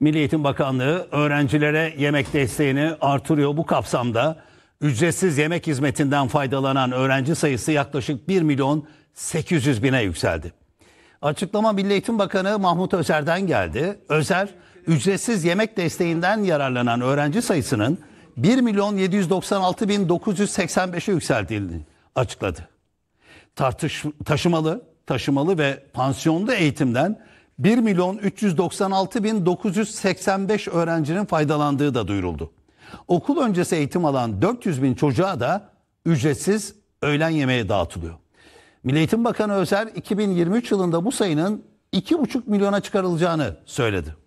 Milli Eğitim Bakanlığı öğrencilere yemek desteğini artırıyor. Bu kapsamda ücretsiz yemek hizmetinden faydalanan öğrenci sayısı yaklaşık 1 milyon 800 bine yükseldi. Açıklama Milli Eğitim Bakanı Mahmut Özer'den geldi. Özer, ücretsiz yemek desteğinden yararlanan öğrenci sayısının 1 milyon 796 bin 985'e yükseldiğini açıkladı. Tartış, taşımalı, taşımalı ve pansiyonlu eğitimden 1 milyon 396 bin 985 öğrencinin faydalandığı da duyuruldu. Okul öncesi eğitim alan 400 bin çocuğa da ücretsiz öğlen yemeği dağıtılıyor. Milli Eğitim Bakanı Özer 2023 yılında bu sayının 2,5 milyona çıkarılacağını söyledi.